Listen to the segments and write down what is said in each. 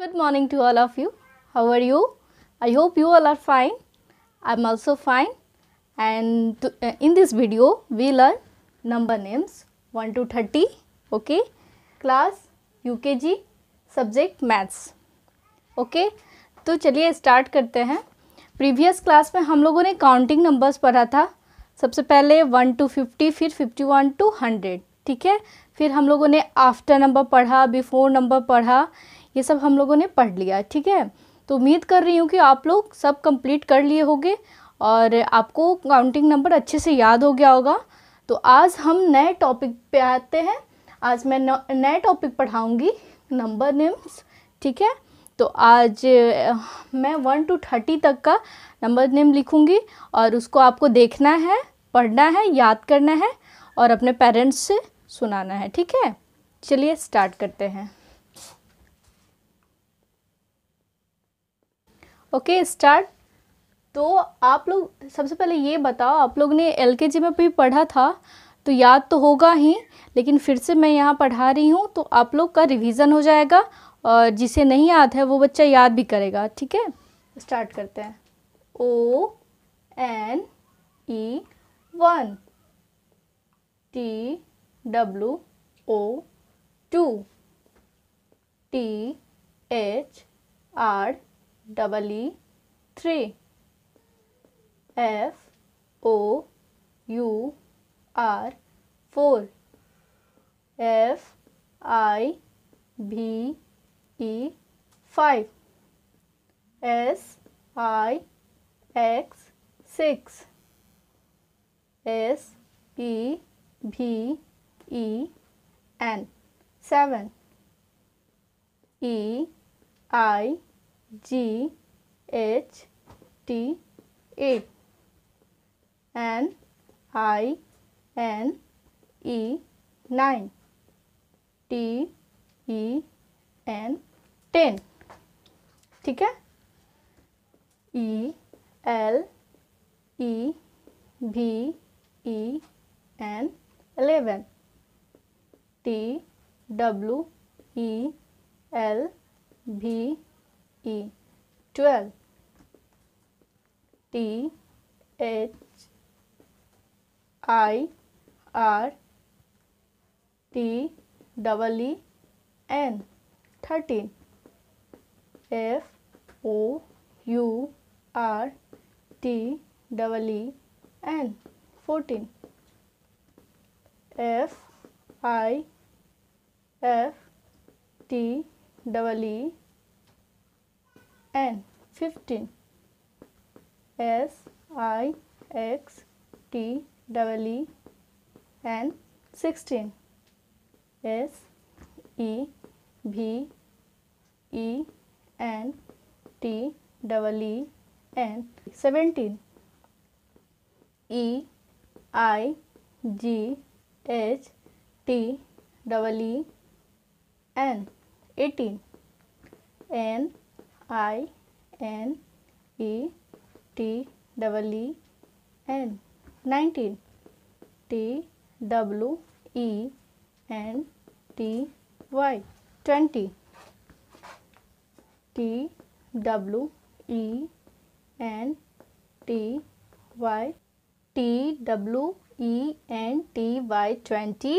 Good morning to all of you. How are you? I hope you all are fine. I am also fine. And to, uh, in this video, we learn number names 1 to 30. Okay. Class UKG subject maths. Okay. तो चलिए start करते हैं previous class में हम लोगों ने counting numbers पढ़ा था सबसे पहले वन टू फिफ्टी फिर फिफ्टी वन टू हंड्रेड ठीक है फिर हम लोगों ने आफ्टर नंबर पढ़ा बिफोर नंबर पढ़ा ये सब हम लोगों ने पढ़ लिया ठीक है तो उम्मीद कर रही हूँ कि आप लोग सब कंप्लीट कर लिए होंगे और आपको काउंटिंग नंबर अच्छे से याद हो गया होगा तो आज हम नए टॉपिक पे आते हैं आज मैं नए टॉपिक पढ़ाऊँगी नंबर नेम्स ठीक है तो आज मैं वन टू थर्टी तक का नंबर नेम लिखूँगी और उसको आपको देखना है पढ़ना है याद करना है और अपने पेरेंट्स से सुनाना है ठीक है चलिए स्टार्ट करते हैं ओके स्टार्ट तो आप लोग सबसे पहले ये बताओ आप लोग ने एल में भी पढ़ा था तो याद तो होगा ही लेकिन फिर से मैं यहाँ पढ़ा रही हूँ तो आप लोग का रिवीजन हो जाएगा और जिसे नहीं याद है वो बच्चा याद भी करेगा ठीक है स्टार्ट करते हैं O N E one T W O two T H R double E 3 F O U R 4 F I B E 5 S I X 6 S P B E 7 E I G H T 8 and I N E 9 T E N 10 ठीक है E L E V E N 11 T W E L V E twelve T H I R T double E N thirteen F O U R T double E N fourteen F I F T double E and 15 S I X T double E and 16 S e b e and T double E and 17 E I G H T double E and 18 N I N E T double E N nineteen T W E N T Y twenty T W E N T Y T W E N T Y twenty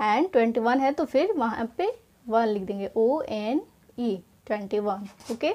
and twenty one है तो फिर वहाँ पे one लिख देंगे O N E twenty one okay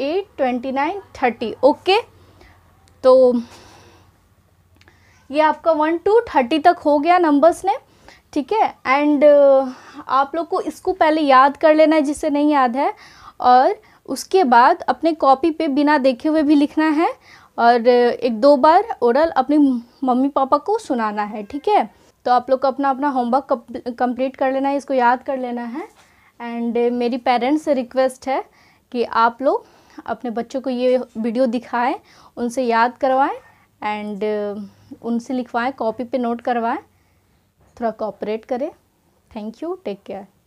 eight twenty nine thirty okay तो ये आपका वन टू थर्टी तक हो गया नंबर्स ने ठीक है एंड आप लोग को इसको पहले याद कर लेना है जिसे नहीं याद है और उसके बाद अपने कॉपी पे बिना देखे हुए भी लिखना है और एक दो बार ओरल अपनी मम्मी पापा को सुनाना है ठीक है तो आप लोग को अपना अपना होमवर्क कंप्लीट कर लेना है इसको याद कर लेना है एंड मेरी पेरेंट्स से रिक्वेस्ट है कि आप लोग अपने बच्चों को ये वीडियो दिखाएं उनसे याद करवाएं एंड uh, उनसे लिखवाएं कॉपी पे नोट करवाएं थोड़ा कॉपरेट करें थैंक यू टेक केयर